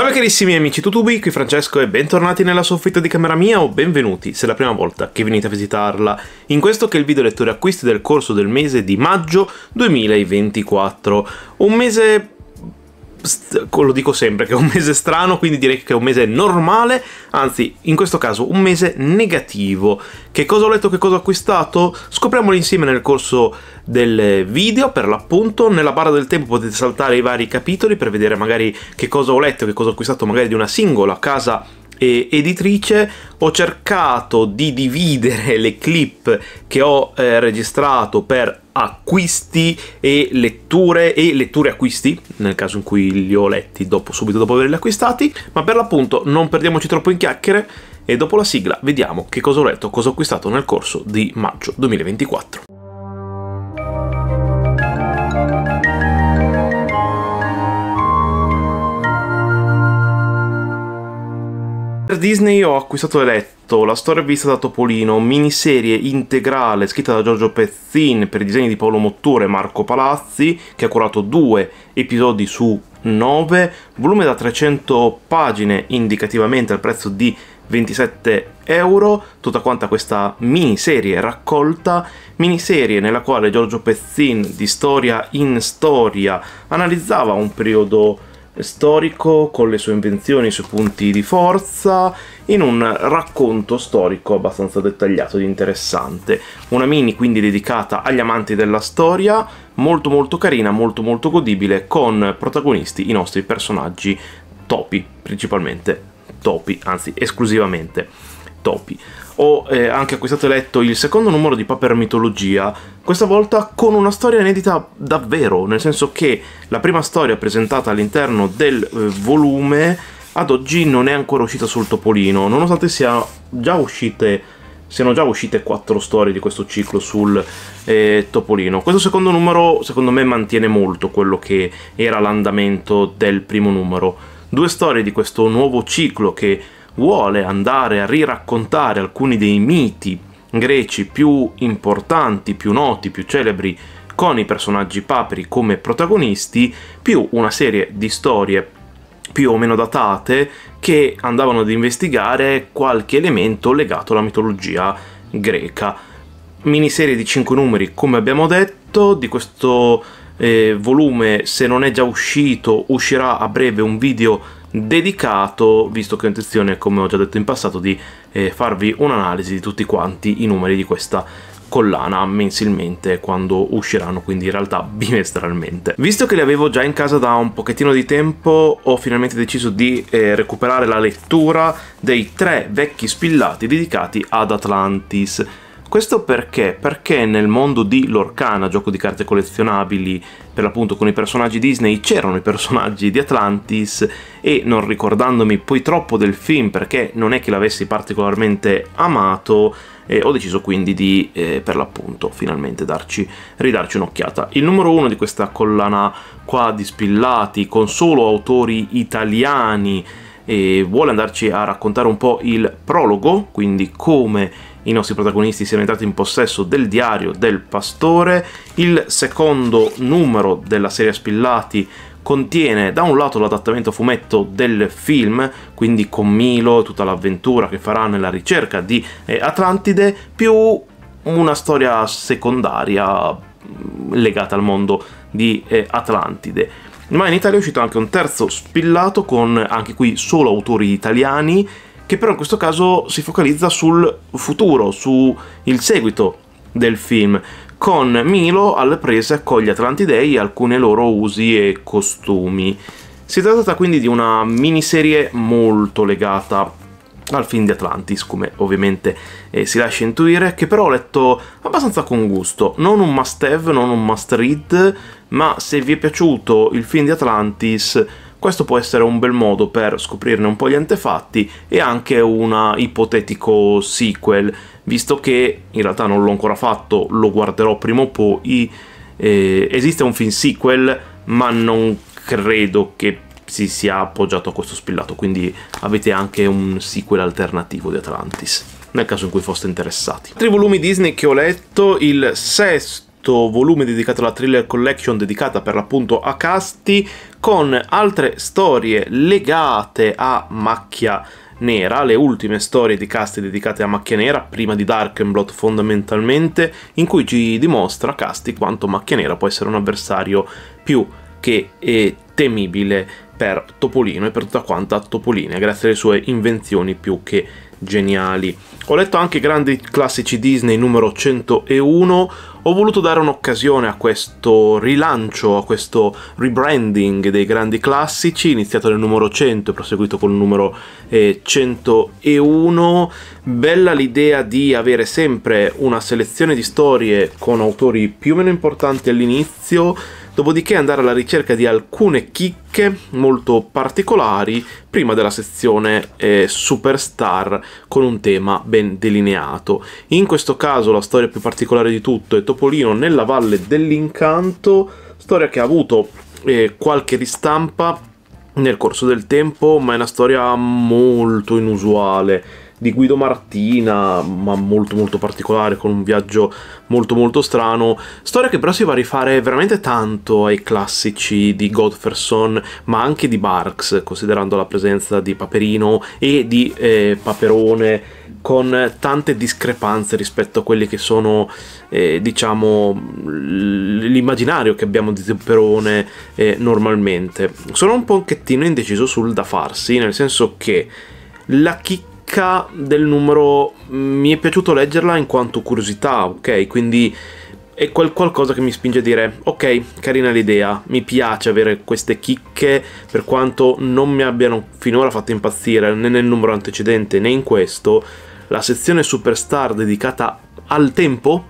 Salve carissimi amici tutubi, qui Francesco e bentornati nella soffitta di camera mia o benvenuti se è la prima volta che venite a visitarla in questo che è il video lettore acquisti del corso del mese di maggio 2024 un mese lo dico sempre che è un mese strano, quindi direi che è un mese normale, anzi in questo caso un mese negativo. Che cosa ho letto, che cosa ho acquistato? Scopriamolo insieme nel corso del video, per l'appunto, nella barra del tempo potete saltare i vari capitoli per vedere magari che cosa ho letto, che cosa ho acquistato magari di una singola casa editrice ho cercato di dividere le clip che ho eh, registrato per acquisti e letture e letture acquisti nel caso in cui li ho letti dopo, subito dopo averli acquistati ma per l'appunto non perdiamoci troppo in chiacchiere e dopo la sigla vediamo che cosa ho letto, cosa ho acquistato nel corso di maggio 2024. Disney ho acquistato e letto La storia vista da Topolino, miniserie integrale scritta da Giorgio Pezzin per i disegni di Paolo Mottura e Marco Palazzi, che ha curato due episodi su nove, volume da 300 pagine indicativamente al prezzo di 27 euro, tutta quanta questa miniserie raccolta, miniserie nella quale Giorgio Pezzin di storia in storia analizzava un periodo eh, storico con le sue invenzioni, i suoi punti di forza, in un racconto storico abbastanza dettagliato ed interessante. Una mini quindi dedicata agli amanti della storia, molto molto carina, molto molto godibile, con protagonisti i nostri personaggi topi, principalmente topi, anzi esclusivamente topi ho eh, anche acquistato e letto il secondo numero di Paper Mitologia, questa volta con una storia inedita davvero, nel senso che la prima storia presentata all'interno del eh, volume ad oggi non è ancora uscita sul Topolino, nonostante sia già uscite siano già uscite quattro storie di questo ciclo sul eh, Topolino. Questo secondo numero, secondo me, mantiene molto quello che era l'andamento del primo numero. Due storie di questo nuovo ciclo che vuole andare a riraccontare alcuni dei miti greci più importanti, più noti, più celebri con i personaggi papri come protagonisti, più una serie di storie più o meno datate che andavano ad investigare qualche elemento legato alla mitologia greca. Miniserie di 5 numeri, come abbiamo detto, di questo eh, volume, se non è già uscito, uscirà a breve un video dedicato, visto che ho intenzione, come ho già detto in passato, di eh, farvi un'analisi di tutti quanti i numeri di questa collana mensilmente quando usciranno, quindi in realtà bimestralmente. Visto che li avevo già in casa da un pochettino di tempo, ho finalmente deciso di eh, recuperare la lettura dei tre vecchi spillati dedicati ad Atlantis questo perché? Perché nel mondo di Lorcana, gioco di carte collezionabili, per l'appunto con i personaggi Disney, c'erano i personaggi di Atlantis e non ricordandomi poi troppo del film perché non è che l'avessi particolarmente amato, eh, ho deciso quindi di, eh, per l'appunto, finalmente darci, ridarci un'occhiata. Il numero uno di questa collana qua di Spillati, con solo autori italiani, eh, vuole andarci a raccontare un po' il prologo, quindi come i nostri protagonisti siano entrati in possesso del diario del pastore. Il secondo numero della serie Spillati contiene da un lato l'adattamento a fumetto del film, quindi con Milo e tutta l'avventura che farà nella ricerca di eh, Atlantide, più una storia secondaria mm, legata al mondo di eh, Atlantide. Ma in Italia è uscito anche un terzo spillato con anche qui solo autori italiani che però in questo caso si focalizza sul futuro, sul seguito del film, con Milo alle prese con gli Atlantidei e alcuni loro usi e costumi. Si tratta quindi di una miniserie molto legata al film di Atlantis, come ovviamente eh, si lascia intuire, che però ho letto abbastanza con gusto. Non un must have, non un must read, ma se vi è piaciuto il film di Atlantis questo può essere un bel modo per scoprirne un po' gli antefatti e anche un ipotetico sequel, visto che in realtà non l'ho ancora fatto, lo guarderò prima o poi. Eh, esiste un film sequel, ma non credo che si sia appoggiato a questo spillato, quindi avete anche un sequel alternativo di Atlantis, nel caso in cui foste interessati. Altri volumi Disney che ho letto, il sesto volume dedicato alla thriller collection dedicata per l'appunto a Casti con altre storie legate a Macchia Nera, le ultime storie di Casti dedicate a Macchia Nera, prima di Dark and Darkenblot fondamentalmente, in cui ci dimostra Casti quanto Macchia Nera può essere un avversario più che eh, temibile per Topolino e per tutta quanta Topolina, grazie alle sue invenzioni più che geniali. Ho letto anche grandi classici Disney numero 101, ho voluto dare un'occasione a questo rilancio, a questo rebranding dei grandi classici, iniziato nel numero 100 e proseguito col numero eh, 101. Bella l'idea di avere sempre una selezione di storie con autori più o meno importanti all'inizio, dopodiché andare alla ricerca di alcune chicche molto particolari prima della sezione eh, Superstar con un tema ben delineato. In questo caso la storia più particolare di tutto è Topolino nella Valle dell'Incanto, storia che ha avuto eh, qualche ristampa nel corso del tempo, ma è una storia molto inusuale di Guido Martina, ma molto molto particolare, con un viaggio molto molto strano. Storia che però si va a rifare veramente tanto ai classici di Godferson, ma anche di Barks, considerando la presenza di Paperino e di eh, Paperone con tante discrepanze rispetto a quelli che sono, eh, diciamo, l'immaginario che abbiamo di Paperone eh, normalmente. Sono un pochettino indeciso sul da farsi, nel senso che la chicca ricca del numero mm, mi è piaciuto leggerla in quanto curiosità, ok? Quindi è quel qualcosa che mi spinge a dire ok, carina l'idea, mi piace avere queste chicche per quanto non mi abbiano finora fatto impazzire né nel numero antecedente né in questo. La sezione superstar dedicata al tempo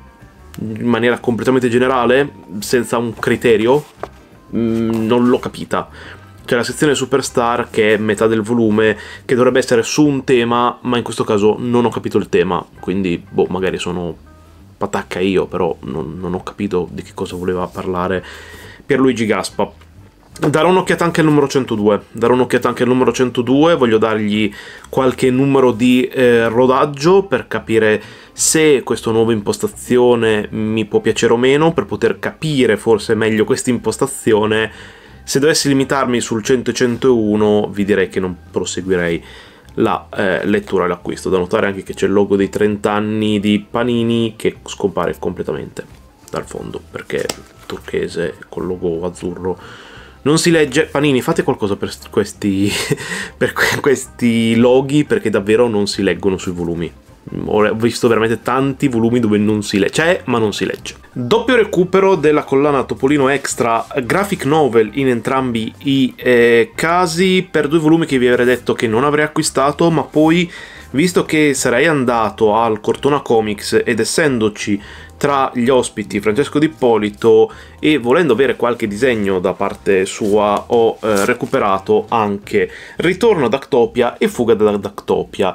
in maniera completamente generale, senza un criterio, mm, non l'ho capita c'è la sezione Superstar che è metà del volume, che dovrebbe essere su un tema, ma in questo caso non ho capito il tema, quindi boh, magari sono patacca io, però non, non ho capito di che cosa voleva parlare Pierluigi Gaspa. Darò un'occhiata anche al numero 102, darò un'occhiata anche al numero 102, voglio dargli qualche numero di eh, rodaggio per capire se questa nuova impostazione mi può piacere o meno, per poter capire forse meglio questa impostazione se dovessi limitarmi sul 100 e 101 vi direi che non proseguirei la eh, lettura e l'acquisto. Da notare anche che c'è il logo dei 30 anni di Panini che scompare completamente dal fondo perché turchese col logo azzurro non si legge. Panini, fate qualcosa per questi, per questi loghi perché davvero non si leggono sui volumi ho visto veramente tanti volumi dove non si legge, c'è ma non si legge. Doppio recupero della collana Topolino Extra, graphic novel in entrambi i eh, casi, per due volumi che vi avrei detto che non avrei acquistato, ma poi visto che sarei andato al Cortona Comics ed essendoci tra gli ospiti Francesco Di Polito e volendo avere qualche disegno da parte sua ho eh, recuperato anche Ritorno ad Actopia e Fuga da Actopia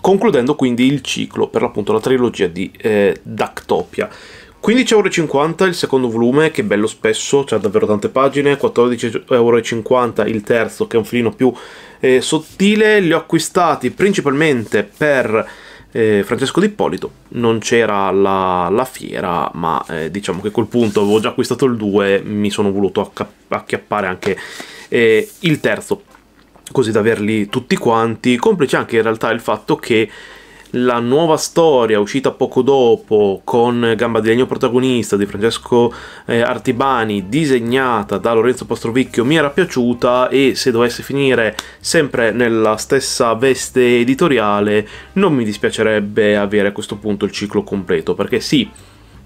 concludendo quindi il ciclo, per l'appunto la trilogia di eh, Dactopia. 15,50€ il secondo volume, che bello spesso, c'ha davvero tante pagine, 14,50€ il terzo, che è un filino più eh, sottile, li ho acquistati principalmente per eh, Francesco D'Ippolito, non c'era la, la fiera, ma eh, diciamo che a quel punto avevo già acquistato il 2, mi sono voluto acchiappare anche eh, il terzo così da averli tutti quanti, complice anche in realtà il fatto che la nuova storia uscita poco dopo con Gamba di Legno protagonista di Francesco eh, Artibani disegnata da Lorenzo Postrovicchio mi era piaciuta e se dovesse finire sempre nella stessa veste editoriale non mi dispiacerebbe avere a questo punto il ciclo completo perché sì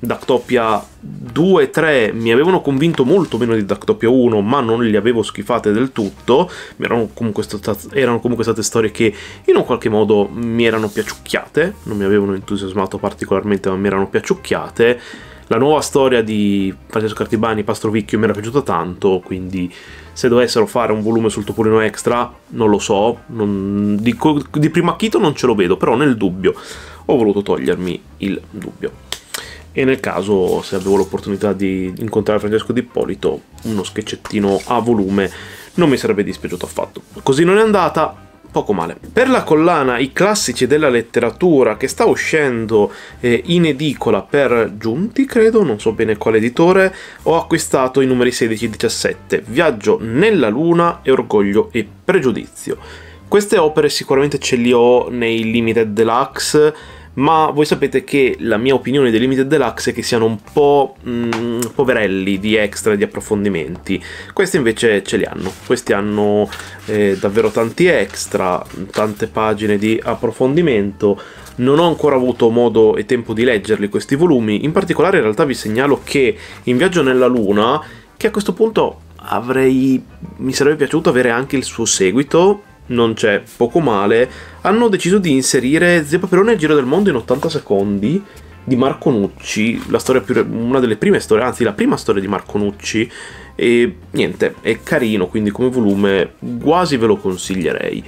Ducktopia 2 e 3 mi avevano convinto molto meno di Ducktopia 1, ma non li avevo schifate del tutto. Erano comunque, state, erano comunque state storie che in un qualche modo mi erano piaciucchiate, non mi avevano entusiasmato particolarmente, ma mi erano piaciucchiate. La nuova storia di Francesco Cartibani, Pastro Vecchio, mi era piaciuta tanto, quindi se dovessero fare un volume sul Topolino Extra, non lo so, non, di, di primo acchito non ce lo vedo, però nel dubbio ho voluto togliermi il dubbio e nel caso se avevo l'opportunità di incontrare Francesco Di Ippolito uno schiacciettino a volume non mi sarebbe dispiaciuto affatto. Così non è andata, poco male. Per la collana I classici della letteratura che sta uscendo eh, in edicola per Giunti, credo, non so bene quale editore, ho acquistato i numeri 16 e 17, Viaggio nella Luna e Orgoglio e Pregiudizio. Queste opere sicuramente ce le ho nei Limited Deluxe ma voi sapete che la mia opinione dei Limited Deluxe è che siano un po' mh, mm, poverelli di extra, di approfondimenti. Questi invece ce li hanno, questi hanno eh, davvero tanti extra, tante pagine di approfondimento. Non ho ancora avuto modo e tempo di leggerli questi volumi, in particolare in realtà vi segnalo che in Viaggio nella Luna, che a questo punto avrei... mi sarebbe piaciuto avere anche il suo seguito, non c'è poco male, hanno deciso di inserire Zio Paperone al Giro del Mondo in 80 secondi di Marco Nucci, più, una delle prime storie, anzi la prima storia di Marco Nucci, e niente, è carino, quindi come volume quasi ve lo consiglierei.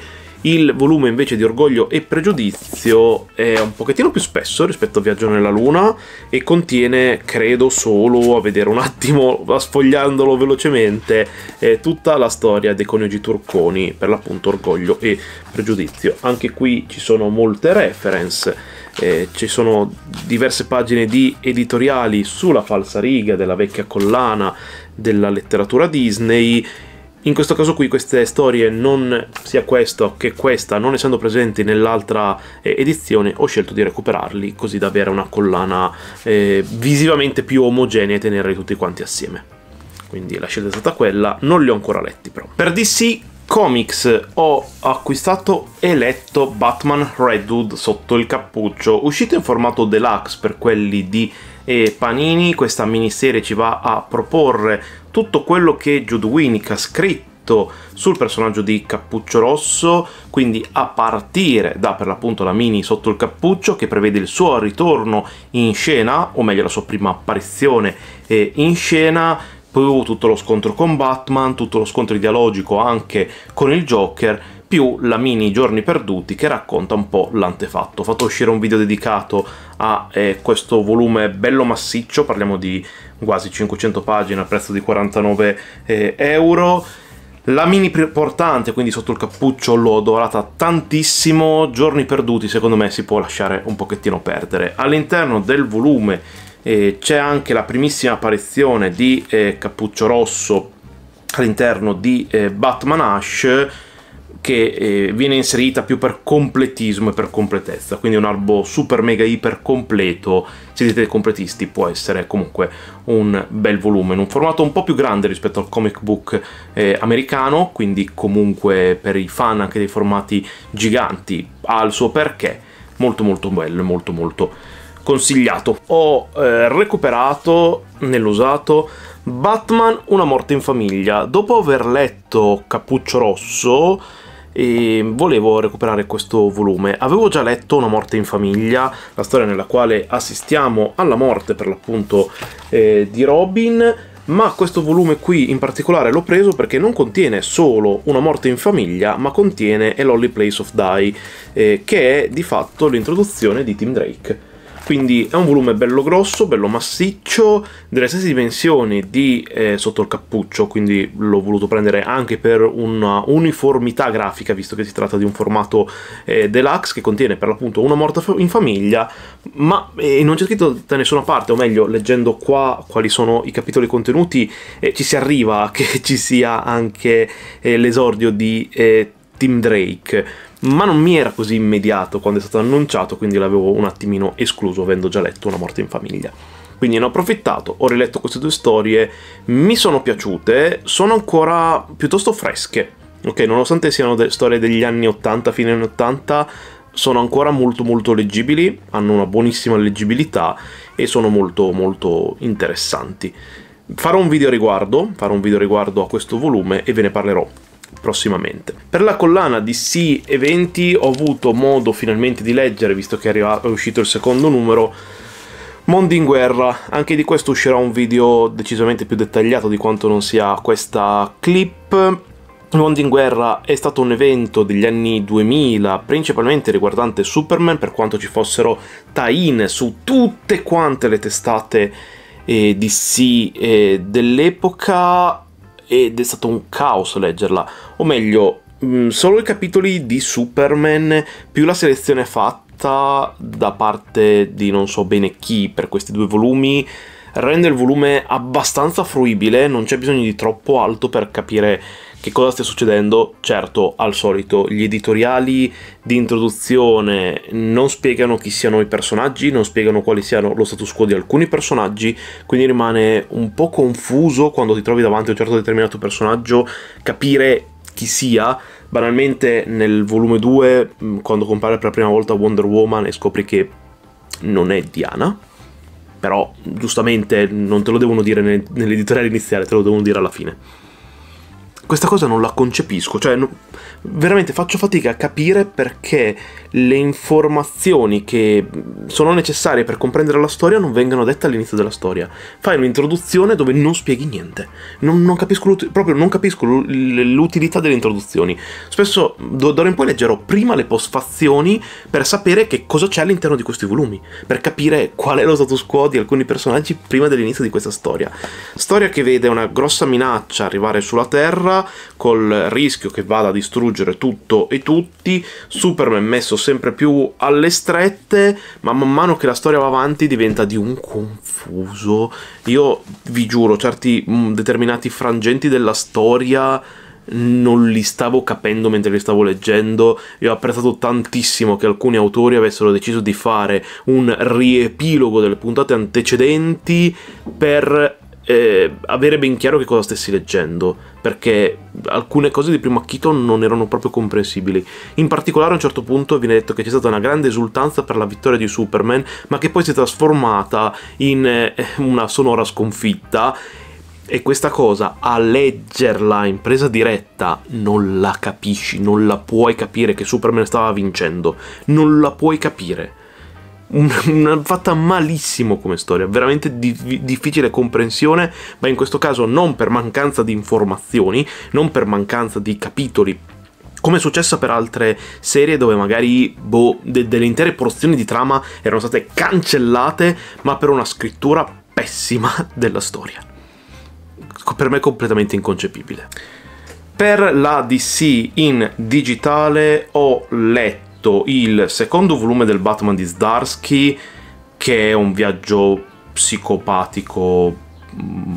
Il volume invece di Orgoglio e Pregiudizio è un pochettino più spesso rispetto a Viaggio nella Luna e contiene, credo, solo a vedere un attimo, sfogliandolo velocemente, eh, tutta la storia dei coniugi turconi, per l'appunto Orgoglio e Pregiudizio. Anche qui ci sono molte reference. Eh, ci sono diverse pagine di editoriali sulla falsa riga della vecchia collana della letteratura Disney in questo caso qui queste storie, non sia questo che questa, non essendo presenti nell'altra eh, edizione, ho scelto di recuperarli così da avere una collana eh, visivamente più omogenea e tenerli tutti quanti assieme. Quindi la scelta è stata quella, non li ho ancora letti però. Per DC Comics ho acquistato e letto Batman Redwood sotto il cappuccio, uscito in formato deluxe per quelli di e Panini questa miniserie ci va a proporre tutto quello che Jude Winnick ha scritto sul personaggio di Cappuccio Rosso, quindi a partire da per l'appunto la mini sotto il cappuccio che prevede il suo ritorno in scena, o meglio la sua prima apparizione eh, in scena, più tutto lo scontro con Batman, tutto lo scontro ideologico anche con il Joker più la mini Giorni Perduti che racconta un po' l'antefatto. Ho fatto uscire un video dedicato a eh, questo volume bello massiccio, parliamo di quasi 500 pagine a prezzo di 49 eh, euro. La mini portante, quindi sotto il cappuccio, l'ho adorata tantissimo. Giorni perduti, secondo me, si può lasciare un pochettino perdere. All'interno del volume eh, c'è anche la primissima apparizione di eh, Cappuccio Rosso all'interno di eh, Batman Ash che eh, viene inserita più per completismo e per completezza, quindi un albo super mega iper completo, se siete completisti può essere comunque un bel volume, in un formato un po' più grande rispetto al comic book eh, americano, quindi comunque per i fan anche dei formati giganti ha il suo perché, molto molto bello e molto molto consigliato. Ho eh, recuperato nell'usato Batman Una morte in famiglia, dopo aver letto Cappuccio Rosso e volevo recuperare questo volume. Avevo già letto Una morte in famiglia, la storia nella quale assistiamo alla morte per l'appunto eh, di Robin, ma questo volume qui in particolare l'ho preso perché non contiene solo Una morte in famiglia, ma contiene A Lolly Place of Die, eh, che è di fatto l'introduzione di Tim Drake quindi è un volume bello grosso, bello massiccio, delle stesse dimensioni di eh, sotto il cappuccio, quindi l'ho voluto prendere anche per una uniformità grafica, visto che si tratta di un formato eh, deluxe che contiene per l'appunto una morta in famiglia, ma eh, non c'è scritto da nessuna parte, o meglio, leggendo qua quali sono i capitoli contenuti, eh, ci si arriva che ci sia anche eh, l'esordio di eh, Tim Drake, ma non mi era così immediato quando è stato annunciato, quindi l'avevo un attimino escluso avendo già letto Una morte in famiglia. Quindi ne ho approfittato, ho riletto queste due storie, mi sono piaciute, sono ancora piuttosto fresche. Ok, nonostante siano de- storie degli anni 80, fine anni 80, sono ancora molto molto leggibili, hanno una buonissima leggibilità e sono molto molto interessanti. Farò un video riguardo, farò un video riguardo a questo volume e ve ne parlerò prossimamente. Per la collana DC Eventi ho avuto modo finalmente di leggere, visto che è uscito il secondo numero, Mondi in guerra, anche di questo uscirà un video decisamente più dettagliato di quanto non sia questa clip. Mondi in guerra è stato un evento degli anni 2000, principalmente riguardante Superman, per quanto ci fossero tie-in su tutte quante le testate eh, DC eh, dell'epoca ed è stato un caos leggerla, o meglio, mm, solo i capitoli di Superman più la selezione fatta da parte di non so bene chi per questi due volumi rende il volume abbastanza fruibile, non c'è bisogno di troppo alto per capire che cosa stia succedendo? Certo, al solito, gli editoriali di introduzione non spiegano chi siano i personaggi, non spiegano quali siano lo status quo di alcuni personaggi, quindi rimane un po' confuso quando ti trovi davanti a un certo determinato personaggio capire chi sia. Banalmente nel volume 2, mm, quando compare per la prima volta Wonder Woman e scopri che non è Diana, però giustamente non te lo devono dire nell'editoriale iniziale, te lo devono dire alla fine questa cosa non la concepisco, cioè, no, veramente faccio fatica a capire perché le informazioni che sono necessarie per comprendere la storia non vengano dette all'inizio della storia. Fai un'introduzione dove non spieghi niente. Non, non capisco proprio non capisco l'utilità delle introduzioni. Spesso d'ora in poi leggerò prima le postfazioni per sapere che cosa c'è all'interno di questi volumi, per capire qual è lo status quo di alcuni personaggi prima dell'inizio di questa storia. Storia che vede una grossa minaccia arrivare sulla Terra col rischio che vada a distruggere distruggere tutto e tutti, Superman messo sempre più alle strette, ma man mano che la storia va avanti diventa di un confuso. Io vi giuro, certi mm, determinati frangenti della storia non li stavo capendo mentre li stavo leggendo e ho apprezzato tantissimo che alcuni autori avessero deciso di fare un riepilogo delle puntate antecedenti per eh, avere ben chiaro che cosa stessi leggendo perché alcune cose di primo acchito non erano proprio comprensibili. In particolare a un certo punto viene detto che c'è stata una grande esultanza per la vittoria di Superman, ma che poi si è trasformata in eh, una sonora sconfitta e questa cosa a leggerla in presa diretta non la capisci, non la puoi capire che Superman stava vincendo, non la puoi capire una, fatta malissimo come storia, veramente di, difficile comprensione, ma in questo caso non per mancanza di informazioni, non per mancanza di capitoli. Come è successo per altre serie dove magari boh, de, delle intere porzioni di trama erano state cancellate, ma per una scrittura pessima della storia. Per me è completamente inconcepibile. Per la DC in digitale ho letto letto il secondo volume del Batman di Zdarsky, che è un viaggio psicopatico mm,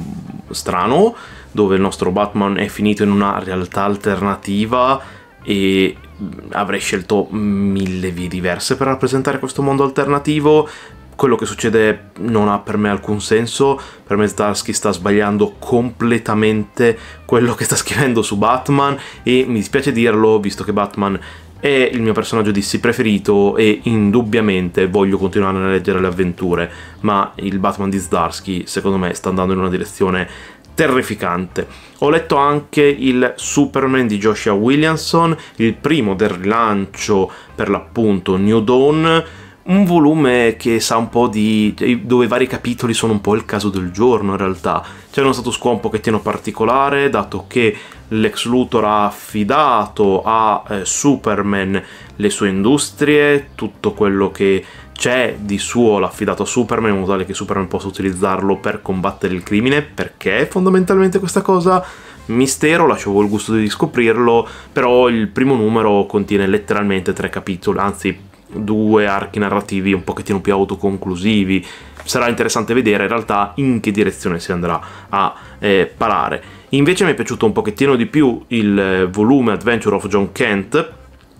strano, dove il nostro Batman è finito in una realtà alternativa e mm, avrei scelto mille vie diverse per rappresentare questo mondo alternativo. Quello che succede non ha per me alcun senso, per me Zdarsky sta sbagliando completamente quello che sta scrivendo su Batman e mi dispiace dirlo, visto che Batman è il mio personaggio DC preferito e indubbiamente voglio continuare a leggere le avventure, ma il Batman di Zdarsky secondo me sta andando in una direzione terrificante. Ho letto anche il Superman di Joshua Williamson, il primo del rilancio per l'appunto New Dawn, un volume che sa un po' di... dove i vari capitoli sono un po' il caso del giorno in realtà. C'è uno status quo un pochettino particolare, dato che Lex Luthor ha affidato a eh, Superman le sue industrie, tutto quello che c'è di suo l'ha affidato a Superman in modo tale che Superman possa utilizzarlo per combattere il crimine. Perché fondamentalmente questa cosa? Mistero, lascio voi il gusto di scoprirlo, però il primo numero contiene letteralmente tre capitoli, anzi due archi narrativi un pochettino più autoconclusivi. Sarà interessante vedere in realtà in che direzione si andrà a eh, parare. Invece mi è piaciuto un pochettino di più il eh, volume Adventure of John Kent,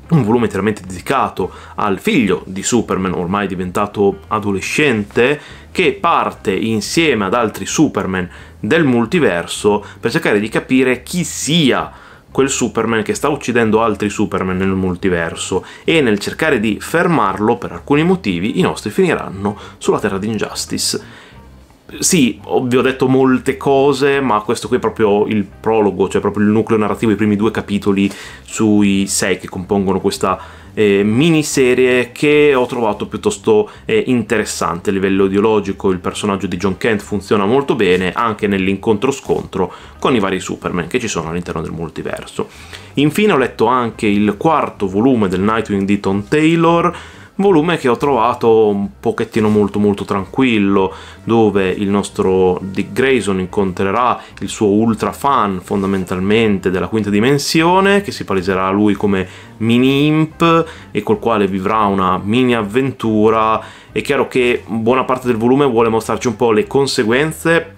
un volume interamente dedicato al figlio di Superman, ormai diventato adolescente, che parte insieme ad altri Superman del multiverso per cercare di capire chi sia quel Superman che sta uccidendo altri Superman nel multiverso e nel cercare di fermarlo per alcuni motivi i nostri finiranno sulla Terra di Injustice sì, vi ho detto molte cose, ma questo qui è proprio il prologo, cioè proprio il nucleo narrativo, i primi due capitoli sui sei che compongono questa eh, miniserie che ho trovato piuttosto eh, interessante a livello ideologico. Il personaggio di John Kent funziona molto bene anche nell'incontro scontro con i vari Superman che ci sono all'interno del multiverso. Infine ho letto anche il quarto volume del Nightwing di Tom Taylor volume che ho trovato un pochettino molto molto tranquillo, dove il nostro Dick Grayson incontrerà il suo ultra fan fondamentalmente della quinta dimensione, che si paleserà a lui come mini imp e col quale vivrà una mini avventura. È chiaro che buona parte del volume vuole mostrarci un po' le conseguenze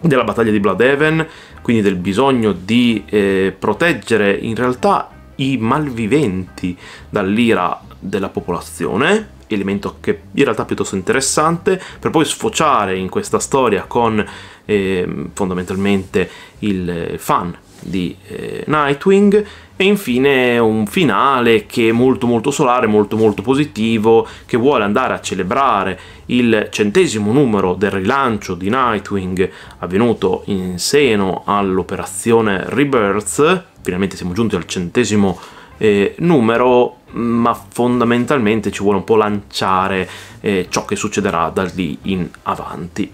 della battaglia di Bloodhaven, quindi del bisogno di eh, proteggere in realtà i malviventi dall'ira della popolazione, elemento che in realtà è piuttosto interessante, per poi sfociare in questa storia con eh, fondamentalmente il eh, fan di eh, Nightwing e infine un finale che è molto molto solare, molto molto positivo, che vuole andare a celebrare il centesimo numero del rilancio di Nightwing avvenuto in seno all'operazione Rebirth, finalmente siamo giunti al centesimo numero eh, numero, mm, ma fondamentalmente ci vuole un po' lanciare eh, ciò che succederà da lì in avanti.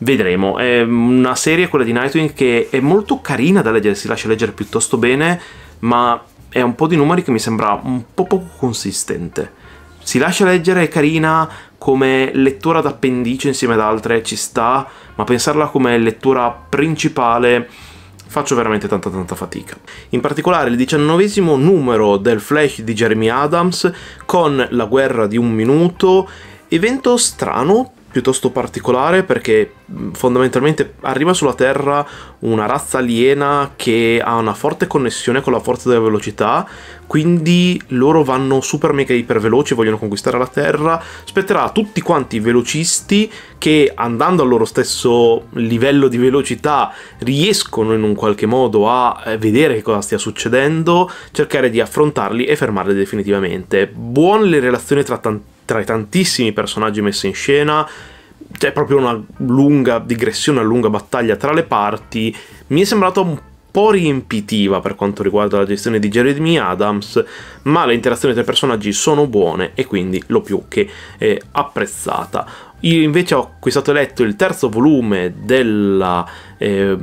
Vedremo, è una serie quella di Nightwing che è molto carina da leggere, si lascia leggere piuttosto bene, ma è un po' di numeri che mi sembra un po' poco consistente. Si lascia leggere, è carina, come lettura d'appendice insieme ad altre ci sta, ma pensarla come lettura principale faccio veramente tanta tanta fatica. In particolare il diciannovesimo numero del Flash di Jeremy Adams con La guerra di un minuto, evento strano piuttosto particolare perché fondamentalmente arriva sulla Terra una razza aliena che ha una forte connessione con la forza della velocità, quindi loro vanno super mega iper veloci, vogliono conquistare la Terra, spetterà a tutti quanti i velocisti che andando al loro stesso livello di velocità riescono in un qualche modo a eh, vedere che cosa stia succedendo, cercare di affrontarli e fermarli definitivamente. Buone le relazioni tra tanti tra i tantissimi personaggi messi in scena, c'è proprio una lunga digressione, una lunga battaglia tra le parti, mi è sembrata un po' riempitiva per quanto riguarda la gestione di Jeremy Adams, ma le interazioni tra i personaggi sono buone e quindi l'ho più che eh, apprezzata. Io invece ho acquistato letto il terzo volume della eh,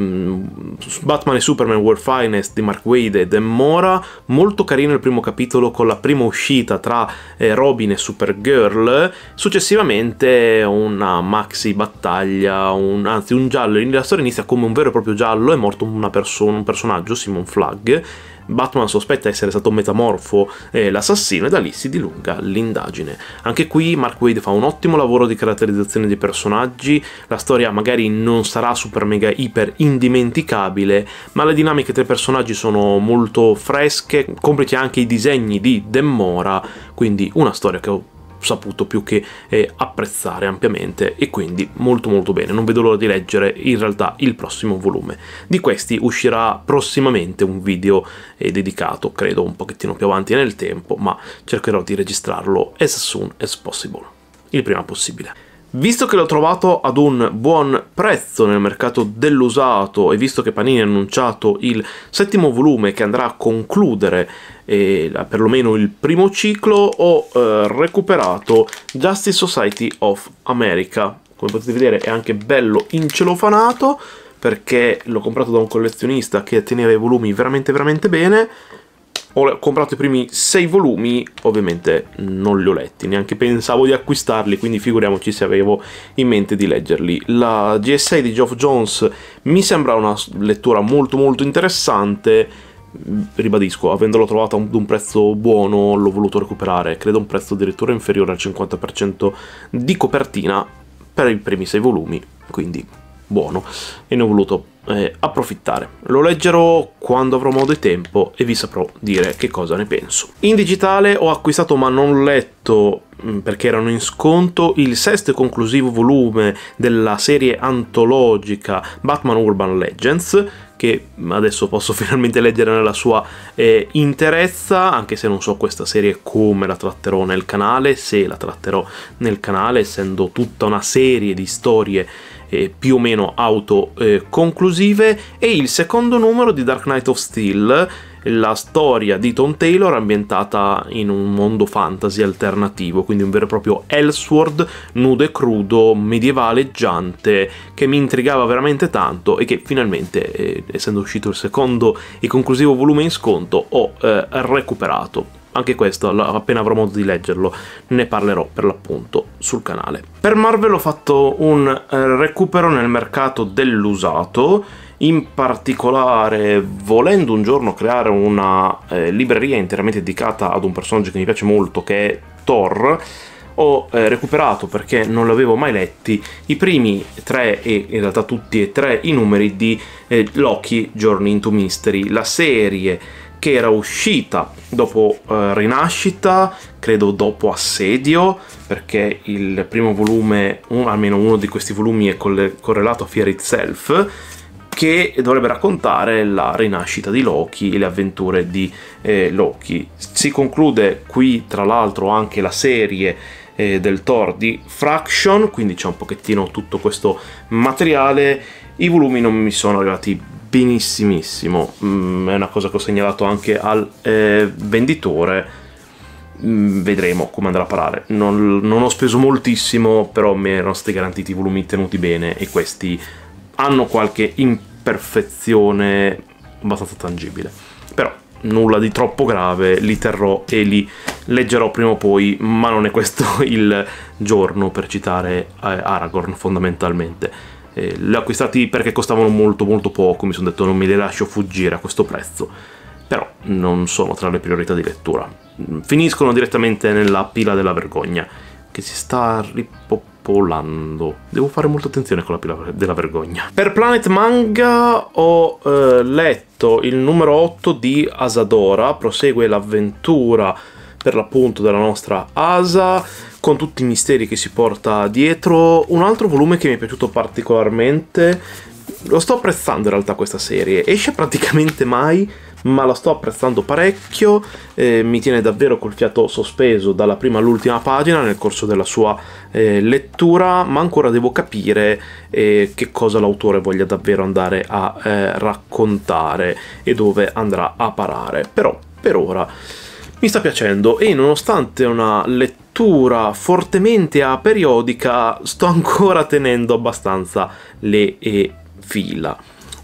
Batman e Superman World Finest di Mark Wade ed Mora, molto carino il primo capitolo con la prima uscita tra eh, Robin e Supergirl, successivamente una maxi battaglia, un, anzi un giallo, la storia inizia come un vero e proprio giallo, è morto una persona, un personaggio, Simon Flagg, Batman sospetta essere stato Metamorfo eh, l'assassino e da lì si dilunga l'indagine. Anche qui Mark Wade fa un ottimo lavoro di caratterizzazione dei personaggi, la storia magari non sarà super mega iper indimenticabile, ma le dinamiche tra i personaggi sono molto fresche, complici anche i disegni di Demora, quindi una storia che ho saputo più che eh, apprezzare ampiamente e quindi molto molto bene, non vedo l'ora di leggere in realtà il prossimo volume. Di questi uscirà prossimamente un video eh, dedicato, credo un pochettino più avanti nel tempo, ma cercherò di registrarlo as soon as possible, il prima possibile. Visto che l'ho trovato ad un buon prezzo nel mercato dell'usato e visto che Panini ha annunciato il settimo volume che andrà a concludere eh, perlomeno il primo ciclo, ho eh, recuperato Justice Society of America. Come potete vedere è anche bello incelofanato perché l'ho comprato da un collezionista che teneva i volumi veramente veramente bene ho comprato i primi sei volumi, ovviamente non li ho letti, neanche pensavo di acquistarli, quindi figuriamoci se avevo in mente di leggerli. La GSA di Geoff Jones mi sembra una lettura molto molto interessante, mm, ribadisco, avendolo trovato ad un prezzo buono l'ho voluto recuperare, credo un prezzo addirittura inferiore al 50% di copertina per i primi sei volumi, quindi buono, e ne ho voluto eh, approfittare. Lo leggerò quando avrò modo e tempo e vi saprò dire che cosa ne penso. In digitale ho acquistato ma non letto mm, perché erano in sconto il sesto e conclusivo volume della serie antologica Batman Urban Legends che adesso posso finalmente leggere nella sua eh, interezza, anche se non so questa serie come la tratterò nel canale, se la tratterò nel canale, essendo tutta una serie di storie eh, più o meno autoconclusive eh, e il secondo numero di Dark Knight of Steel la storia di Tom Taylor ambientata in un mondo fantasy alternativo, quindi un vero e proprio Elsword nudo e crudo, medievaleggiante, che mi intrigava veramente tanto e che finalmente, eh, essendo uscito il secondo e conclusivo volume in sconto, ho eh, recuperato anche questo appena avrò modo di leggerlo ne parlerò per l'appunto sul canale. Per Marvel ho fatto un eh, recupero nel mercato dell'usato, in particolare volendo un giorno creare una eh, libreria interamente dedicata ad un personaggio che mi piace molto che è Thor, ho eh, recuperato perché non l'avevo mai letti i primi tre e in realtà tutti e tre i numeri di eh, Loki Journey into Mystery, la serie che era uscita dopo eh, Rinascita, credo dopo Assedio, perché il primo volume, un, almeno uno di questi volumi è coll- correlato a Fear Itself, che dovrebbe raccontare la rinascita di Loki e le avventure di eh, Loki. Si conclude qui tra l'altro anche la serie eh, del Thor di Fraction, quindi c'è un pochettino tutto questo materiale. I volumi non mi sono arrivati benissimissimo. Mm, è una cosa che ho segnalato anche al eh, venditore. Mm, vedremo come andrà a parare. Non, non ho speso moltissimo, però mi erano stati garantiti i volumi tenuti bene e questi hanno qualche imperfezione abbastanza tangibile. Però nulla di troppo grave, li terrò e li leggerò prima o poi, ma non è questo il giorno per citare eh, Aragorn fondamentalmente eh, li ho acquistati perché costavano molto molto poco mi sono detto non me li lascio fuggire a questo prezzo però non sono tra le priorità di lettura mm, finiscono direttamente nella pila della vergogna che si sta ripopolando. Devo fare molta attenzione con la pila della vergogna. Per Planet Manga ho eh, letto il numero 8 di Asadora, prosegue l'avventura per l'appunto della nostra Asa, con tutti i misteri che si porta dietro. Un altro volume che mi è piaciuto particolarmente, lo sto apprezzando in realtà questa serie, esce praticamente mai, ma la sto apprezzando parecchio, eh, mi tiene davvero col fiato sospeso dalla prima all'ultima pagina nel corso della sua eh, lettura, ma ancora devo capire eh, che cosa l'autore voglia davvero andare a eh, raccontare e dove andrà a parare. Però per ora mi sta piacendo e nonostante una lettura fortemente a periodica sto ancora tenendo abbastanza le e fila.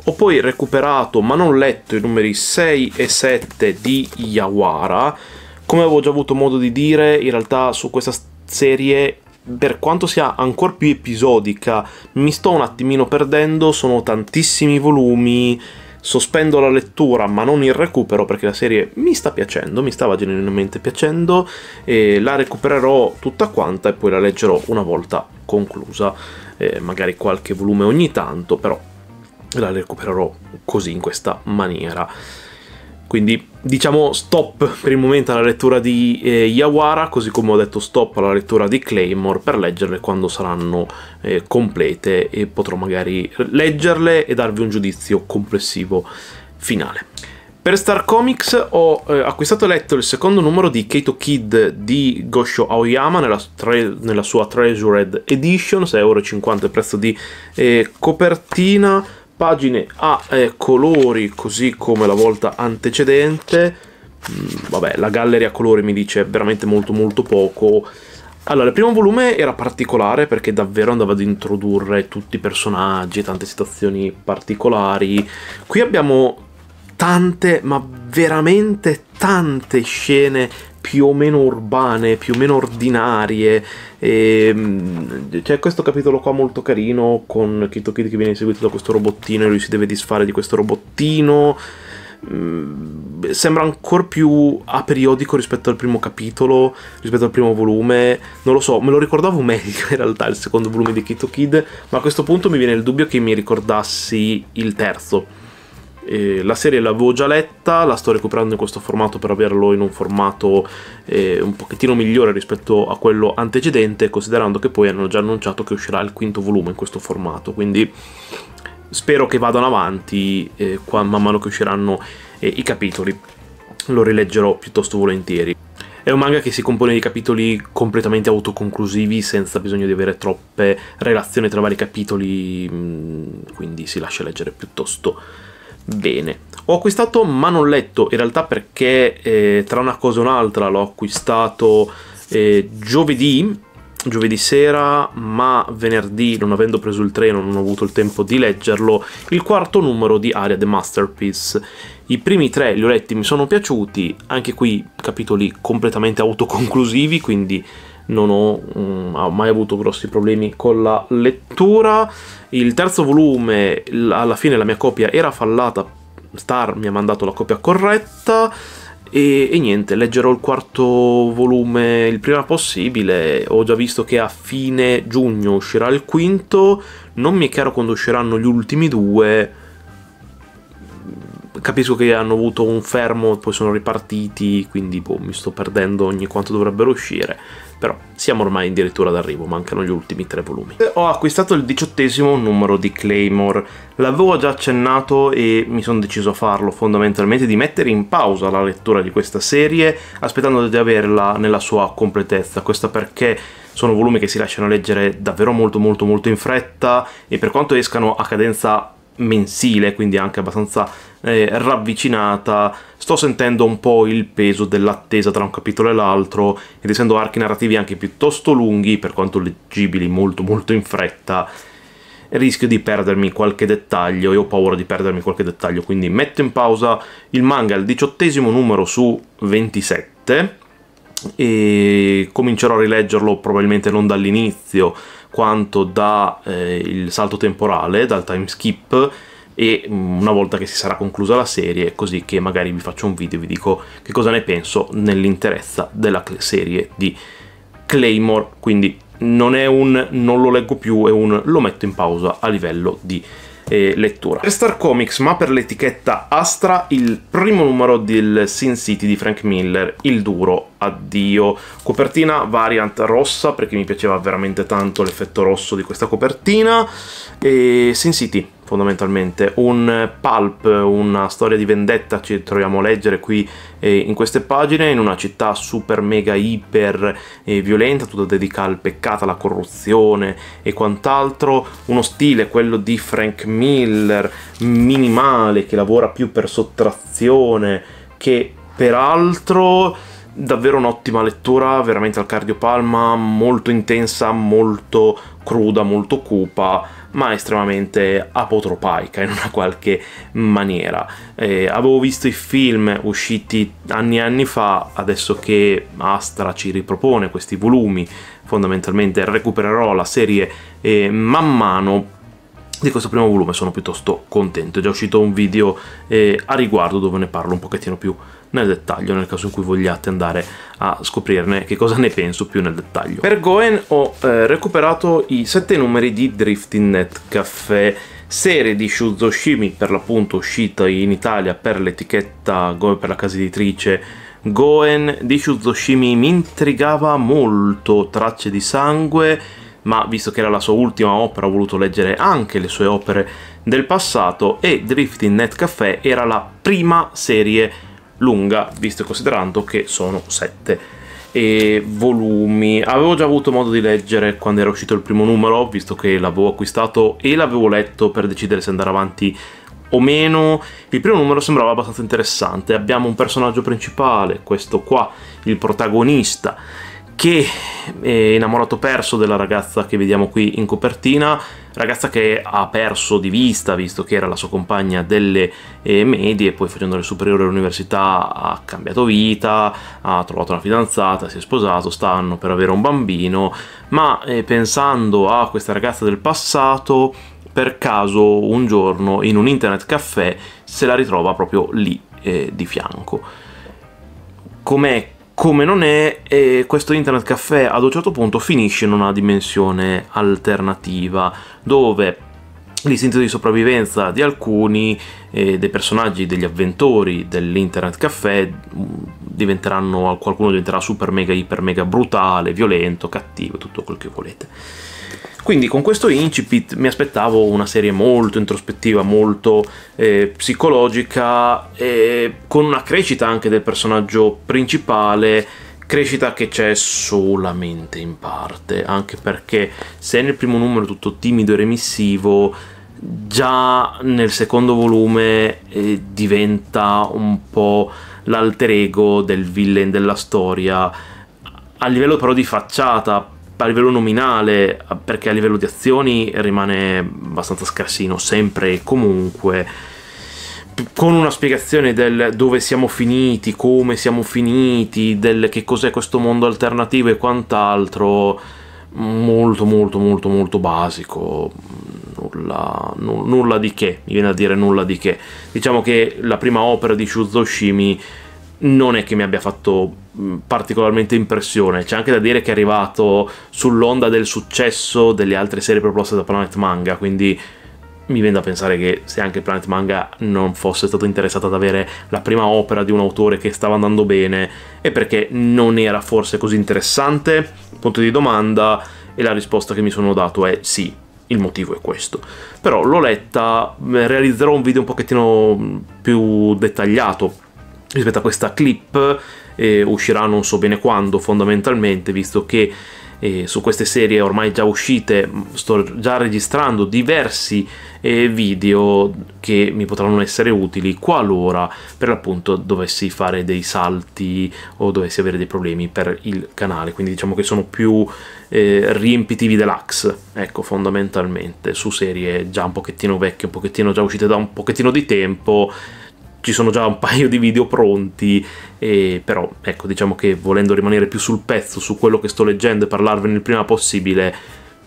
Ho poi recuperato, ma non letto, i numeri 6 e 7 di Yawara. Come avevo già avuto modo di dire, in realtà su questa serie, per quanto sia ancora più episodica, mi sto un attimino perdendo, sono tantissimi volumi, sospendo la lettura ma non il recupero perché la serie mi sta piacendo, mi stava genuinamente piacendo e la recupererò tutta quanta e poi la leggerò una volta conclusa, eh, magari qualche volume ogni tanto, però la recupererò così in questa maniera. Quindi diciamo stop per il momento alla lettura di eh, Yawara, così come ho detto stop alla lettura di Claymore per leggerle quando saranno eh, complete e potrò magari leggerle e darvi un giudizio complessivo finale. Per Star Comics ho eh, acquistato e letto il secondo numero di Kato Kid di Gosho Aoyama nella, tre, nella sua Treasured Edition, 6,50€ il prezzo di eh, copertina pagine a eh, colori così come la volta antecedente mm, vabbè la galleria a colori mi dice veramente molto molto poco allora il primo volume era particolare perché davvero andava ad introdurre tutti i personaggi tante situazioni particolari qui abbiamo tante ma veramente tante scene più o meno urbane, più o meno ordinarie. E, ehm, c'è questo capitolo qua molto carino con Kito Kid che viene seguito da questo robottino e lui si deve disfare di questo robottino. Mm, sembra ancora più aperiodico rispetto al primo capitolo, rispetto al primo volume. Non lo so, me lo ricordavo meglio in realtà il secondo volume di Kito Kid, ma a questo punto mi viene il dubbio che mi ricordassi il terzo eh, la serie l'avevo già letta, la sto recuperando in questo formato per averlo in un formato eh, un pochettino migliore rispetto a quello antecedente, considerando che poi hanno già annunciato che uscirà il quinto volume in questo formato, quindi spero che vadano avanti eh, qua, man mano che usciranno eh, i capitoli, lo rileggerò piuttosto volentieri. È un manga che si compone di capitoli completamente autoconclusivi senza bisogno di avere troppe relazioni tra vari capitoli, mm, quindi si lascia leggere piuttosto bene. Ho acquistato ma non letto, in realtà perché eh, tra una cosa e un'altra l'ho acquistato eh, giovedì, giovedì sera, ma venerdì, non avendo preso il treno, non ho avuto il tempo di leggerlo, il quarto numero di Aria The Masterpiece. I primi tre li ho letti, mi sono piaciuti, anche qui capitoli completamente autoconclusivi, quindi non ho, um, mai avuto grossi problemi con la lettura. Il terzo volume, alla fine la mia copia era fallata, Star mi ha mandato la copia corretta. E, e, niente, leggerò il quarto volume il prima possibile. Ho già visto che a fine giugno uscirà il quinto. Non mi è chiaro quando usciranno gli ultimi due. Capisco che hanno avuto un fermo, poi sono ripartiti, quindi boh, mi sto perdendo ogni quanto dovrebbero uscire però siamo ormai in dirittura d'arrivo, mancano gli ultimi tre volumi. Eh, ho acquistato il diciottesimo numero di Claymore, l'avevo già accennato e mi sono deciso a farlo fondamentalmente di mettere in pausa la lettura di questa serie aspettando di averla nella sua completezza, questo perché sono volumi che si lasciano leggere davvero molto molto molto in fretta e per quanto escano a cadenza mensile, quindi anche abbastanza eh, ravvicinata, sto sentendo un po' il peso dell'attesa tra un capitolo e l'altro, ed essendo archi narrativi anche piuttosto lunghi, per quanto leggibili molto molto in fretta, rischio di perdermi qualche dettaglio e ho paura di perdermi qualche dettaglio, quindi metto in pausa il manga al diciottesimo numero su 27 e comincerò a rileggerlo probabilmente non dall'inizio quanto dal eh, salto temporale, dal time skip e mm, una volta che si sarà conclusa la serie così che magari vi faccio un video e vi dico che cosa ne penso nell'interezza della serie di Claymore quindi non è un non lo leggo più è un lo metto in pausa a livello di eh, lettura. Per Star Comics, ma per l'etichetta Astra, il primo numero del Sin City di Frank Miller, Il duro addio. Copertina variant rossa, perché mi piaceva veramente tanto l'effetto rosso di questa copertina. E Sin City, fondamentalmente. Un pulp, una storia di vendetta ci troviamo a leggere qui eh, in queste pagine, in una città super mega iper eh, violenta, tutta dedicata al peccato, alla corruzione e quant'altro. Uno stile, quello di Frank Miller, minimale, che lavora più per sottrazione che peraltro davvero un'ottima lettura, veramente al cardiopalma, molto intensa, molto cruda, molto cupa ma estremamente apotropaica in una qualche maniera. Eh, avevo visto i film usciti anni e anni fa, adesso che Astra ci ripropone questi volumi, fondamentalmente recupererò la serie eh, man mano di questo primo volume sono piuttosto contento, è già uscito un video eh, a riguardo dove ne parlo un pochettino più nel dettaglio nel caso in cui vogliate andare a scoprirne che cosa ne penso più nel dettaglio. Per Goen ho eh, recuperato i sette numeri di Drifting Net Café serie di Shuzoshimi per l'appunto uscita in Italia per l'etichetta Goen per la casa editrice Goen di Shuzoshimi mi intrigava molto, tracce di sangue ma visto che era la sua ultima opera ho voluto leggere anche le sue opere del passato e Drifting Net Café era la prima serie lunga, visto e considerando che sono sette e volumi. Avevo già avuto modo di leggere quando era uscito il primo numero, visto che l'avevo acquistato e l'avevo letto per decidere se andare avanti o meno. Il primo numero sembrava abbastanza interessante. Abbiamo un personaggio principale, questo qua, il protagonista che è eh, innamorato perso della ragazza che vediamo qui in copertina, ragazza che ha perso di vista visto che era la sua compagna delle eh, medie, poi facendo le superiori all'università ha cambiato vita, ha trovato una fidanzata, si è sposato, stanno per avere un bambino, ma eh, pensando a questa ragazza del passato, per caso un giorno in un internet caffè se la ritrova proprio lì eh, di fianco com'è come non è, eh, questo internet caffè ad un certo punto finisce in una dimensione alternativa dove l'istinto di sopravvivenza di alcuni eh, dei personaggi, degli avventori dell'Internet Caffè mm, diventeranno, qualcuno diventerà super mega, iper mega brutale, violento, cattivo, tutto quel che volete. Quindi con questo incipit mi aspettavo una serie molto introspettiva, molto eh, psicologica, eh, con una crescita anche del personaggio principale, crescita che c'è solamente in parte, anche perché se nel primo numero tutto timido e remissivo, già nel secondo volume eh, diventa un po' l'alter ego del villain della storia, a livello però di facciata, a livello nominale, perché a livello di azioni rimane abbastanza scarsino, sempre e comunque con una spiegazione del dove siamo finiti, come siamo finiti, del che cos'è questo mondo alternativo e quant'altro, molto molto molto molto basico nulla, nu- nulla di che, mi viene a dire nulla di che. Diciamo che la prima opera di Shuzo Shimi non è che mi abbia fatto particolarmente impressione. C'è anche da dire che è arrivato sull'onda del successo delle altre serie proposte da Planet Manga, quindi mi viene da pensare che se anche Planet Manga non fosse stato interessato ad avere la prima opera di un autore che stava andando bene, è perché non era forse così interessante? Punto di domanda e la risposta che mi sono dato è sì, il motivo è questo. Però l'ho letta, eh, realizzerò un video un pochettino più dettagliato rispetto a questa clip, eh, uscirà non so bene quando fondamentalmente, visto che eh, su queste serie ormai già uscite sto già registrando diversi eh, video che mi potranno essere utili qualora per l'appunto dovessi fare dei salti o dovessi avere dei problemi per il canale quindi diciamo che sono più eh, riempitivi deluxe ecco fondamentalmente su serie già un pochettino vecchie un pochettino già uscite da un pochettino di tempo ci sono già un paio di video pronti, e, però ecco diciamo che volendo rimanere più sul pezzo su quello che sto leggendo e parlarvene il prima possibile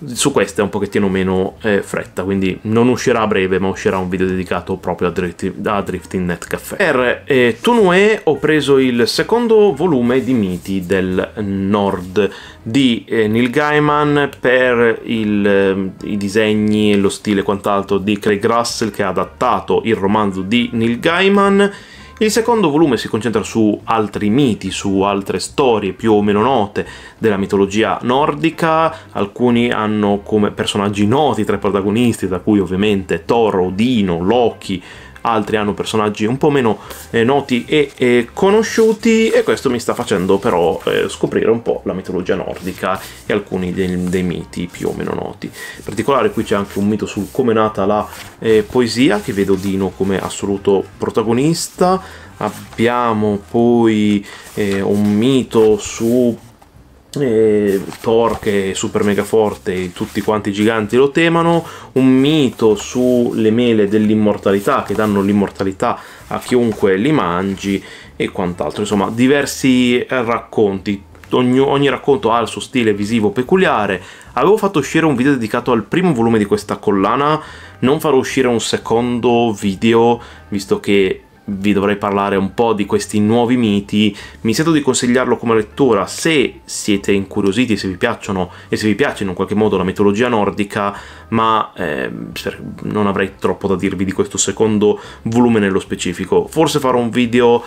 su questa è un pochettino meno eh, fretta, quindi non uscirà a breve, ma uscirà un video dedicato proprio a, Drift, a Drifting Net Cafe. Per eh, Tunue ho preso il secondo volume di Miti del Nord di eh, Neil Gaiman per il, eh, i disegni, e lo stile e quant'altro di Craig Russell che ha adattato il romanzo di Neil Gaiman il secondo volume si concentra su altri miti, su altre storie più o meno note della mitologia nordica, alcuni hanno come personaggi noti tra i protagonisti, da cui ovviamente Thor, Odino, Loki, altri hanno personaggi un po' meno eh, noti e, e, conosciuti e questo mi sta facendo però eh, scoprire un po' la mitologia nordica e alcuni dei, dei, miti più o meno noti. In particolare qui c'è anche un mito su come è nata la eh, poesia che vedo Dino come assoluto protagonista. Abbiamo poi eh, un mito su eh, Thor che è super mega forte tutti quanti i giganti lo temano, un mito sulle mele dell'immortalità che danno l'immortalità a chiunque li mangi e quant'altro, insomma diversi racconti, ogni, ogni racconto ha il suo stile visivo peculiare, avevo fatto uscire un video dedicato al primo volume di questa collana, non farò uscire un secondo video visto che vi dovrei parlare un po' di questi nuovi miti, mi sento di consigliarlo come lettura se siete incuriositi, se vi piacciono e se vi piace in un qualche modo la mitologia nordica, ma eh, non avrei troppo da dirvi di questo secondo volume nello specifico. Forse farò un video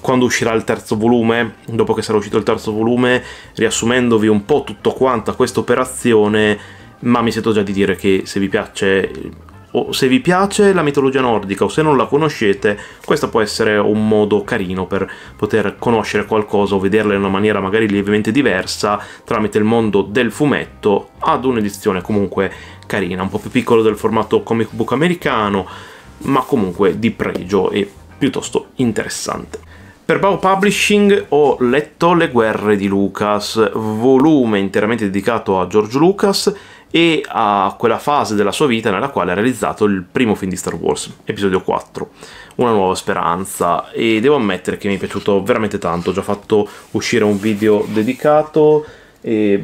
quando uscirà il terzo volume, dopo che sarà uscito il terzo volume, riassumendovi un po' tutto quanto a questa operazione, ma mi sento già di dire che se vi piace o se vi piace la mitologia nordica o se non la conoscete, questo può essere un modo carino per poter conoscere qualcosa o vederla in una maniera magari lievemente diversa tramite il mondo del fumetto ad un'edizione comunque carina, un po' più piccolo del formato comic book americano, ma comunque di pregio e piuttosto interessante. Per Bao Publishing ho letto Le guerre di Lucas, volume interamente dedicato a George Lucas, e a quella fase della sua vita nella quale ha realizzato il primo film di Star Wars, episodio 4, Una nuova speranza, e devo ammettere che mi è piaciuto veramente tanto, ho già fatto uscire un video dedicato,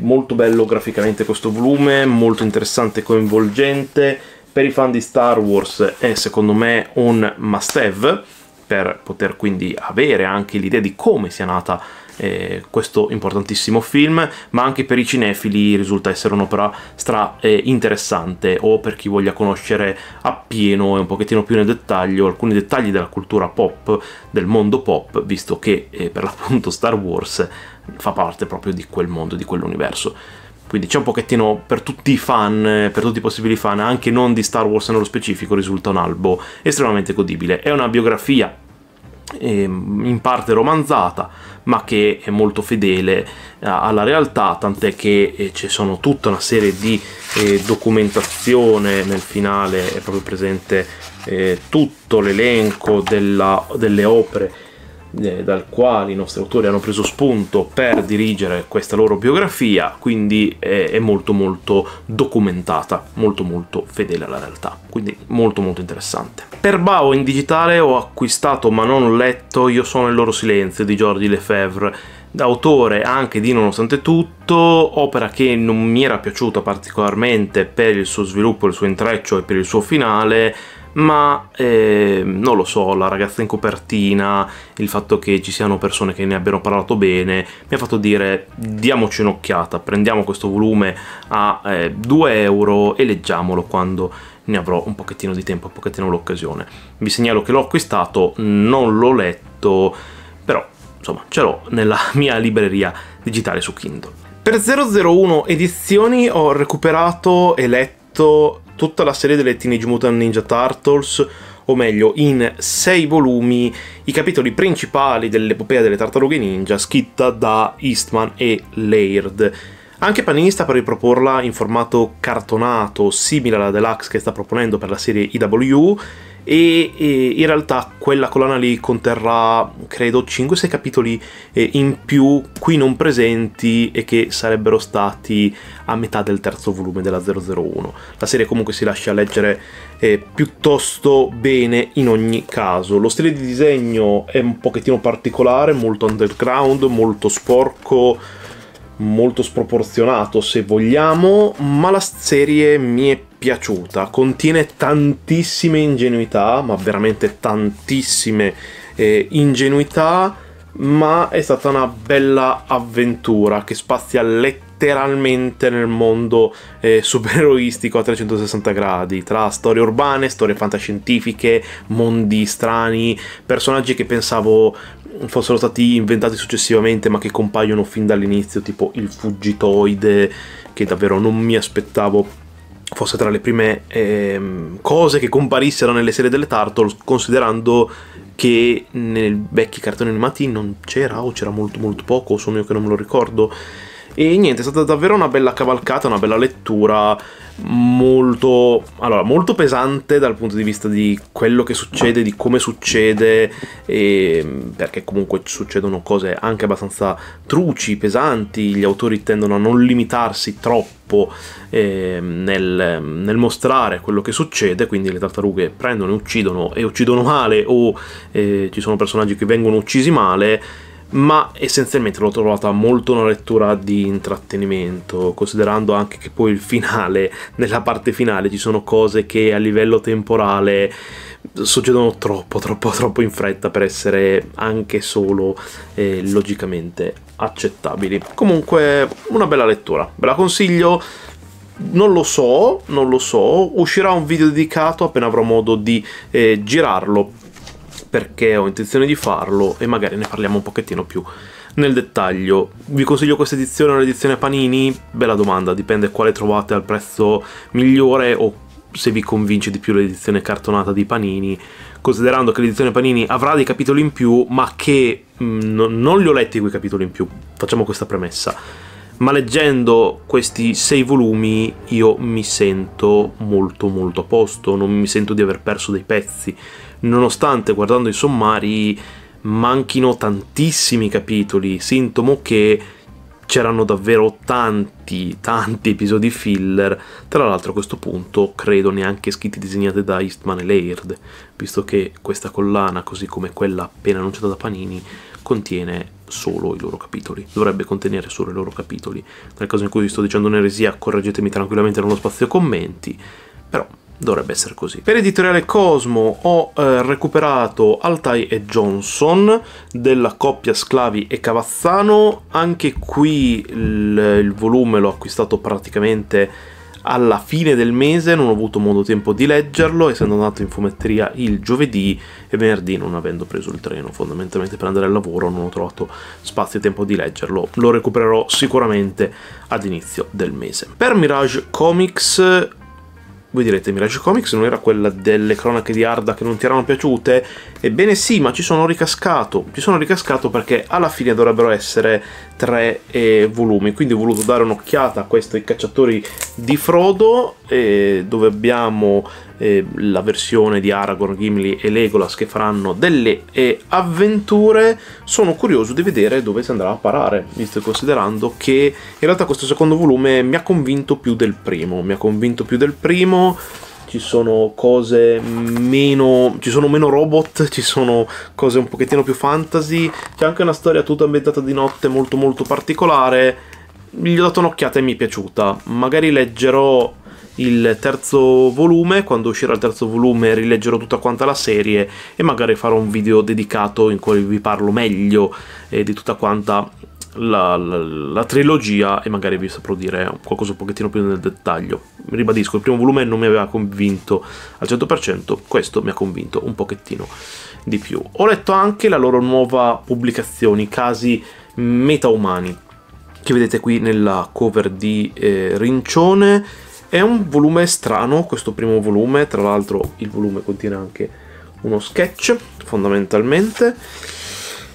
molto bello graficamente questo volume, molto interessante e coinvolgente, per i fan di Star Wars è secondo me un must have, per poter quindi avere anche l'idea di come sia nata eh, questo importantissimo film, ma anche per i cinefili risulta essere un'opera stra eh, interessante o per chi voglia conoscere appieno e un pochettino più nel dettaglio alcuni dettagli della cultura pop, del mondo pop, visto che eh, per l'appunto Star Wars fa parte proprio di quel mondo, di quell'universo quindi c'è un pochettino per tutti i fan, per tutti i possibili fan, anche non di Star Wars nello specifico, risulta un albo estremamente godibile. È una biografia Ehm, in parte romanzata ma che è molto fedele eh, alla realtà tant'è che eh, ci sono tutta una serie di eh, documentazione nel finale è proprio presente tutto l'elenco delle opere eh, dal quale i nostri autori hanno preso spunto per dirigere questa loro biografia, quindi è, è molto molto documentata, molto molto fedele alla realtà, quindi molto molto interessante. Per Bao in digitale ho acquistato ma non letto Io sono il loro silenzio di Jordi Lefebvre, autore anche di Nonostante tutto, opera che non mi era piaciuta particolarmente per il suo sviluppo, il suo intreccio e per il suo finale, ma eh, non lo so, la ragazza in copertina, il fatto che ci siano persone che ne abbiano parlato bene, mi ha fatto dire diamoci un'occhiata, prendiamo questo volume a eh, 2 euro e leggiamolo quando ne avrò un pochettino di tempo, un pochettino l'occasione. Vi segnalo che l'ho acquistato, non l'ho letto, però insomma ce l'ho nella mia libreria digitale su Kindle. Per 001 edizioni ho recuperato e letto tutta la serie delle Teenage Mutant Ninja Turtles, o meglio, in sei volumi, i capitoli principali dell'epopea delle tartarughe ninja scritta da Eastman e Laird anche Panini sta per riproporla in formato cartonato, simile alla Deluxe che sta proponendo per la serie IW, e, e, in realtà quella collana lì conterrà credo 5-6 capitoli eh, in più qui non presenti e che sarebbero stati a metà del terzo volume della 001. La serie comunque si lascia leggere eh, piuttosto bene in ogni caso. Lo stile di disegno è un pochettino particolare, molto underground, molto sporco molto sproporzionato se vogliamo, ma la serie mi è piaciuta, contiene tantissime ingenuità, ma veramente tantissime eh, ingenuità, ma è stata una bella avventura che spazia letteralmente nel mondo eh, supereroistico a 360 gradi, tra storie urbane, storie fantascientifiche, mondi strani, personaggi che pensavo fossero stati inventati successivamente ma che compaiono fin dall'inizio, tipo il fuggitoide, che davvero non mi aspettavo fosse tra le prime ehm, cose che comparissero nelle serie delle Turtles, considerando che nei vecchi cartoni animati non c'era o c'era molto molto poco, o sono io che non me lo ricordo. E niente, è stata davvero una bella cavalcata, una bella lettura molto, allora, molto pesante dal punto di vista di quello che succede, di come succede, e, perché comunque succedono cose anche abbastanza truci, pesanti, gli autori tendono a non limitarsi troppo eh, nel, nel, mostrare quello che succede, quindi le tartarughe prendono e uccidono e uccidono male o eh, ci sono personaggi che vengono uccisi male ma essenzialmente l'ho trovata molto una lettura di intrattenimento, considerando anche che poi il finale, nella parte finale ci sono cose che a livello temporale succedono troppo, troppo, troppo in fretta per essere anche solo eh, logicamente accettabili. Comunque una bella lettura, ve la consiglio. Non lo so, non lo so, uscirà un video dedicato appena avrò modo di eh, girarlo perché ho intenzione di farlo e magari ne parliamo un pochettino più nel dettaglio. Vi consiglio questa edizione o l'edizione Panini? Bella domanda, dipende quale trovate al prezzo migliore o se vi convince di più l'edizione cartonata di Panini, considerando che l'edizione Panini avrà dei capitoli in più, ma che mh, mm, non li ho letti quei capitoli in più, facciamo questa premessa. Ma leggendo questi sei volumi io mi sento molto molto a posto, non mi sento di aver perso dei pezzi nonostante guardando i sommari manchino tantissimi capitoli, sintomo che c'erano davvero tanti, tanti episodi filler, tra l'altro a questo punto credo neanche scritti disegnati da Eastman e Laird, visto che questa collana, così come quella appena annunciata da Panini, contiene solo i loro capitoli, dovrebbe contenere solo i loro capitoli. Nel caso in cui vi sto dicendo un'eresia, correggetemi tranquillamente nello spazio commenti, però dovrebbe essere così. Per editoriale Cosmo ho eh, recuperato Altai e Johnson della coppia Sclavi e Cavazzano, anche qui il, il volume l'ho acquistato praticamente alla fine del mese, non ho avuto modo tempo di leggerlo, essendo andato in fumetteria il giovedì e venerdì non avendo preso il treno fondamentalmente per andare al lavoro non ho trovato spazio e tempo di leggerlo, lo recupererò sicuramente ad inizio del mese. Per Mirage Comics voi direte, Mirage Comics non era quella delle cronache di Arda che non ti erano piaciute? Ebbene sì, ma ci sono ricascato. Ci sono ricascato perché alla fine dovrebbero essere tre eh, volumi, quindi ho voluto dare un'occhiata a questi cacciatori di Frodo, eh, dove abbiamo la versione di Aragorn, Gimli e Legolas che faranno delle eh, avventure, sono curioso di vedere dove si andrà a parare, visto e considerando che in realtà questo secondo volume mi ha convinto più del primo, mi ha convinto più del primo ci sono cose meno. ci sono meno robot, ci sono cose un pochettino più fantasy. C'è anche una storia tutta ambientata di notte molto molto particolare. Gli ho dato un'occhiata e mi è piaciuta. Magari leggerò il terzo volume, quando uscirà il terzo volume rileggerò tutta quanta la serie e magari farò un video dedicato in cui vi parlo meglio eh, di tutta quanta la, la, la, trilogia e magari vi saprò dire qualcosa un pochettino più nel dettaglio. Ribadisco, il primo volume non mi aveva convinto al 100%, questo mi ha convinto un pochettino di più. Ho letto anche la loro nuova pubblicazione, i casi metaumani, che vedete qui nella cover di eh, Rincione è un volume strano questo primo volume, tra l'altro il volume contiene anche uno sketch fondamentalmente.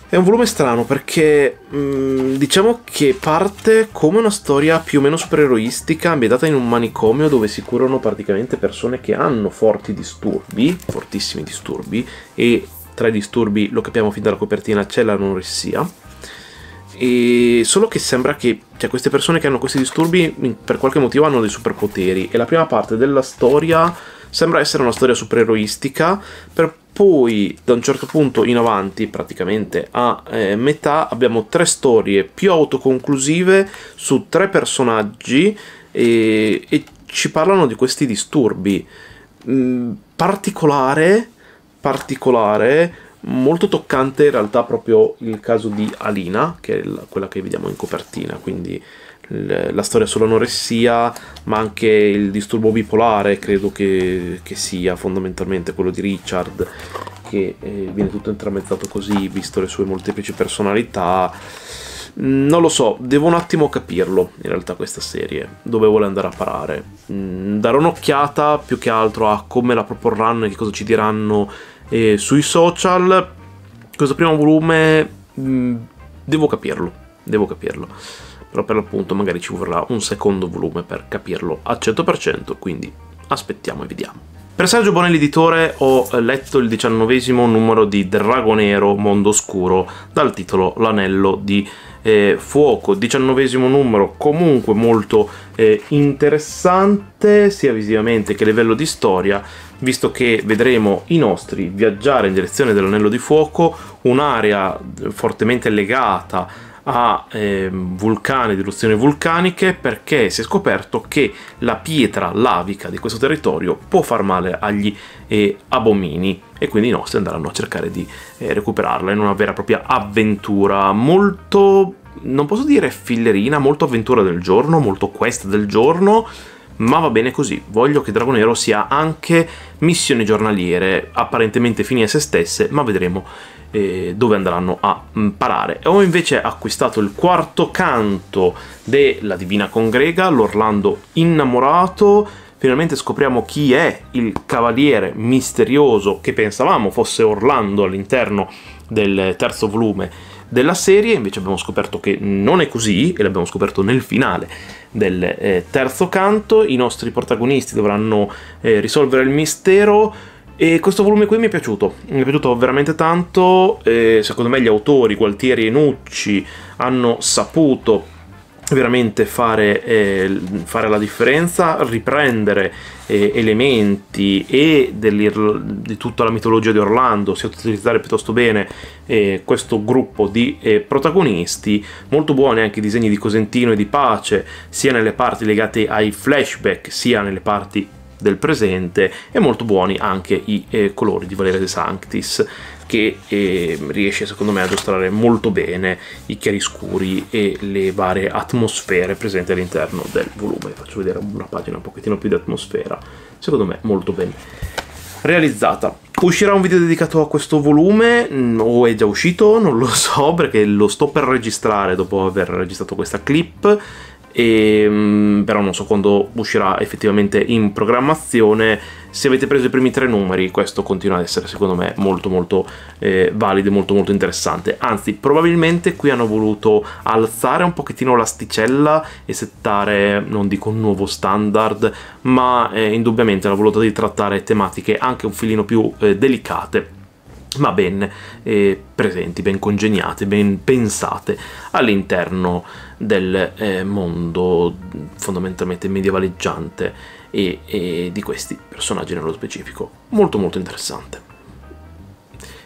È un volume strano perché mh, mm, diciamo che parte come una storia più o meno supereroistica ambientata in un manicomio dove si curano praticamente persone che hanno forti disturbi, fortissimi disturbi, e tra i disturbi lo capiamo fin dalla copertina c'è l'anoressia. E solo che sembra che cioè, queste persone che hanno questi disturbi per qualche motivo hanno dei superpoteri. E la prima parte della storia sembra essere una storia supereroistica, per poi da un certo punto in avanti, praticamente a eh, metà, abbiamo tre storie più autoconclusive su tre personaggi e, e ci parlano di questi disturbi. Mm, particolare, particolare molto toccante in realtà proprio il caso di Alina, che è quella che vediamo in copertina, quindi la storia sull'anoressia, ma anche il disturbo bipolare, credo che, che sia fondamentalmente quello di Richard, che eh, viene tutto intramezzato così, visto le sue molteplici personalità. Mm, non lo so, devo un attimo capirlo in realtà questa serie, dove vuole andare a parare. Mm, Darò un'occhiata più che altro a come la proporranno e che cosa ci diranno eh, sui social. Questo primo volume mm, devo capirlo, devo capirlo. Però per l'appunto magari ci vorrà un secondo volume per capirlo al 100%, quindi aspettiamo e vediamo. Per Sergio Bonelli editore ho letto il diciannovesimo numero di Dragonero Mondo Oscuro dal titolo L'anello di eh, fuoco, diciannovesimo numero comunque molto eh, interessante sia visivamente che a livello di storia visto che vedremo i nostri viaggiare in direzione dell'anello di fuoco, un'area fortemente legata a eh, vulcani di eruzioni vulcaniche perché si è scoperto che la pietra lavica di questo territorio può far male agli eh, abomini e quindi i nostri andranno a cercare di eh, recuperarla in una vera e propria avventura molto non posso dire fillerina, molto avventura del giorno, molto quest del giorno ma va bene così, voglio che Dragonero sia anche missioni giornaliere, apparentemente fini a se stesse, ma vedremo eh, dove andranno a mm, parare. Ho invece acquistato il quarto canto della Divina Congrega, l'Orlando innamorato, finalmente scopriamo chi è il cavaliere misterioso che pensavamo fosse Orlando all'interno del terzo volume della serie, invece abbiamo scoperto che non è così e l'abbiamo scoperto nel finale del eh, terzo canto, i nostri protagonisti dovranno eh, risolvere il mistero e questo volume qui mi è piaciuto, mi è piaciuto veramente tanto, eh, secondo me gli autori Gualtieri e Nucci hanno saputo veramente fare, eh, fare, la differenza, riprendere eh, elementi e di tutta la mitologia di Orlando, si utilizzare piuttosto bene eh, questo gruppo di eh, protagonisti, molto buoni anche i disegni di Cosentino e di Pace, sia nelle parti legate ai flashback, sia nelle parti del presente e molto buoni anche i eh, colori di Valeria De Sanctis che eh, riesce secondo me ad illustrare molto bene i chiaroscuri e le varie atmosfere presenti all'interno del volume. Faccio vedere una pagina un pochettino più di atmosfera, secondo me molto ben realizzata. Uscirà un video dedicato a questo volume, o è già uscito, non lo so, perché lo sto per registrare dopo aver registrato questa clip. E, ehm, però non so quando uscirà effettivamente in programmazione se avete preso i primi tre numeri questo continua ad essere secondo me molto molto eh, valido e molto molto interessante anzi probabilmente qui hanno voluto alzare un pochettino l'asticella e settare non dico un nuovo standard ma eh, indubbiamente hanno voluto di trattare tematiche anche un filino più eh, delicate ma ben eh, presenti, ben congegnate, ben pensate all'interno del eh, mondo fondamentalmente medievaleggiante e, e di questi personaggi nello specifico. Molto molto interessante.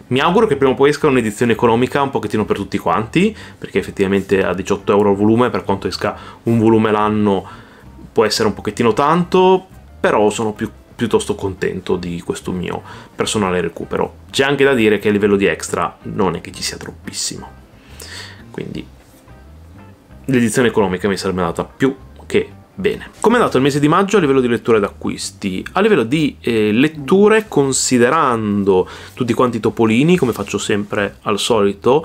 Mi auguro che prima o poi esca un'edizione economica un pochettino per tutti quanti, perché effettivamente a 18 euro il volume, per quanto esca un volume l'anno, può essere un pochettino tanto, però sono più, piuttosto contento di questo mio personale recupero. C'è anche da dire che a livello di extra non è che ci sia troppissimo. Quindi l'edizione economica mi sarebbe andata più che Bene, come è andato il mese di maggio a livello di letture ed acquisti? A livello di eh, letture, considerando tutti quanti i topolini, come faccio sempre al solito,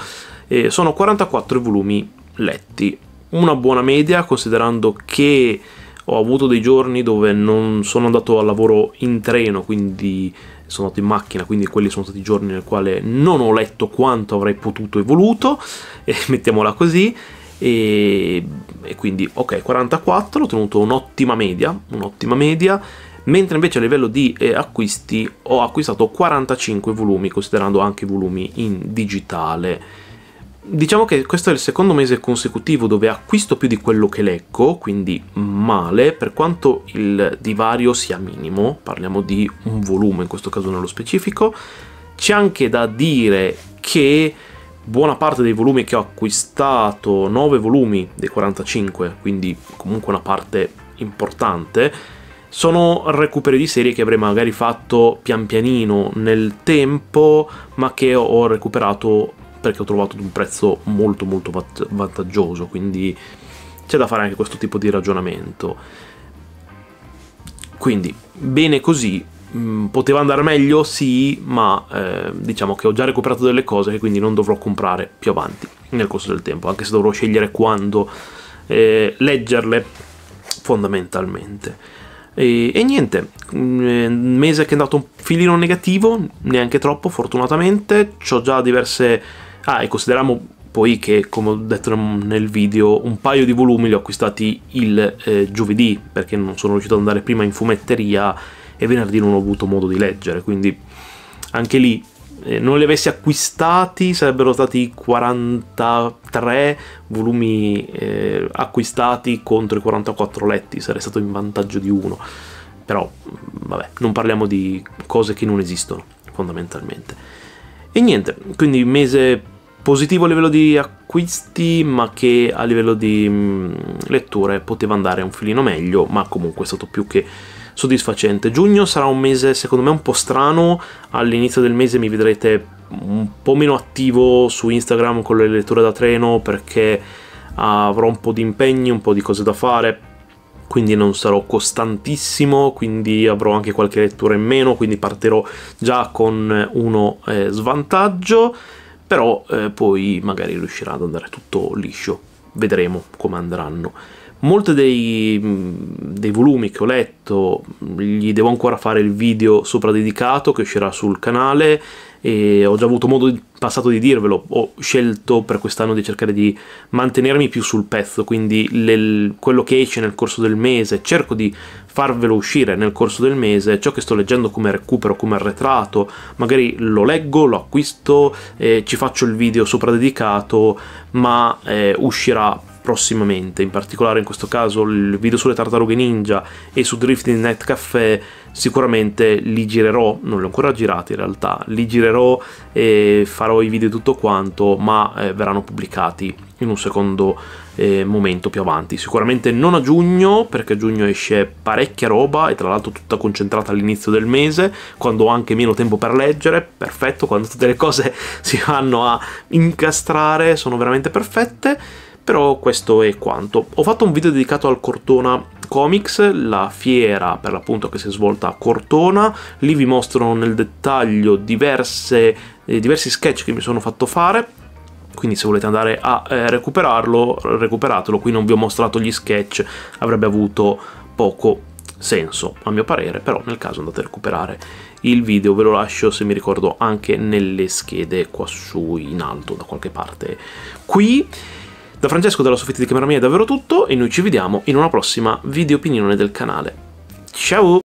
eh, sono 44 volumi letti. Una buona media, considerando che ho avuto dei giorni dove non sono andato al lavoro in treno, quindi sono andato in macchina, quindi quelli sono stati giorni nel quale non ho letto quanto avrei potuto e voluto, eh, mettiamola così, e e quindi ok 44 ho tenuto un'ottima media un'ottima media mentre invece a livello di eh, acquisti ho acquistato 45 volumi considerando anche i volumi in digitale Diciamo che questo è il secondo mese consecutivo dove acquisto più di quello che leggo, quindi male, per quanto il divario sia minimo, parliamo di un volume in questo caso nello specifico. C'è anche da dire che buona parte dei volumi che ho acquistato, 9 volumi dei 45, quindi comunque una parte importante, sono recuperi di serie che avrei magari fatto pian pianino nel tempo, ma che ho recuperato perché ho trovato ad un prezzo molto molto vantaggioso, quindi c'è da fare anche questo tipo di ragionamento. Quindi, bene così, mh, mm, poteva andare meglio? Sì, ma eh, diciamo che ho già recuperato delle cose che quindi non dovrò comprare più avanti nel corso del tempo, anche se dovrò scegliere quando eh, leggerle fondamentalmente. E, e niente, un mm, eh, mese che è andato un filino negativo, neanche troppo fortunatamente, ho già diverse... Ah, e consideriamo poi che, come ho detto nel video, un paio di volumi li ho acquistati il eh, giovedì, perché non sono riuscito ad andare prima in fumetteria e venerdì non ho avuto modo di leggere, quindi anche lì eh, non li avessi acquistati sarebbero stati 43 volumi eh, acquistati contro i 44 letti, sarei stato in vantaggio di uno. Però mm, vabbè, non parliamo di cose che non esistono fondamentalmente. E niente, quindi mese positivo a livello di acquisti, ma che a livello di mm, letture poteva andare un filino meglio, ma comunque è stato più che soddisfacente. Giugno sarà un mese secondo me un po' strano, all'inizio del mese mi vedrete un po' meno attivo su Instagram con le letture da treno perché avrò un po' di impegni, un po' di cose da fare, quindi non sarò costantissimo, quindi avrò anche qualche lettura in meno, quindi partirò già con uno eh, svantaggio, però eh, poi magari riuscirà ad andare tutto liscio, vedremo come andranno. Molti dei, mm, dei, volumi che ho letto gli devo ancora fare il video sopra dedicato che uscirà sul canale e ho già avuto modo in passato di dirvelo, ho scelto per quest'anno di cercare di mantenermi più sul pezzo, quindi le, quello che esce nel corso del mese cerco di farvelo uscire nel corso del mese, ciò che sto leggendo come recupero, come arretrato, magari lo leggo, lo acquisto, eh, ci faccio il video sopra dedicato, ma eh, uscirà prossimamente, in particolare in questo caso il video sulle tartarughe ninja e su Drifting Net Café sicuramente li girerò, non li ho ancora girati in realtà, li girerò e farò i video e tutto quanto, ma eh, verranno pubblicati in un secondo eh, momento più avanti. Sicuramente non a giugno, perché a giugno esce parecchia roba e tra l'altro tutta concentrata all'inizio del mese, quando ho anche meno tempo per leggere, perfetto, quando tutte le cose si vanno a incastrare sono veramente perfette però questo è quanto. Ho fatto un video dedicato al Cortona Comics, la fiera per l'appunto che si è svolta a Cortona, lì vi mostrano nel dettaglio diverse, eh, diversi sketch che mi sono fatto fare, quindi se volete andare a eh, recuperarlo, recuperatelo, qui non vi ho mostrato gli sketch, avrebbe avuto poco senso a mio parere, però nel caso andate a recuperare il video, ve lo lascio se mi ricordo anche nelle schede qua su in alto da qualche parte qui. Da Francesco della soffitta di camera mia è davvero tutto e noi ci vediamo in una prossima video opinione del canale. Ciao!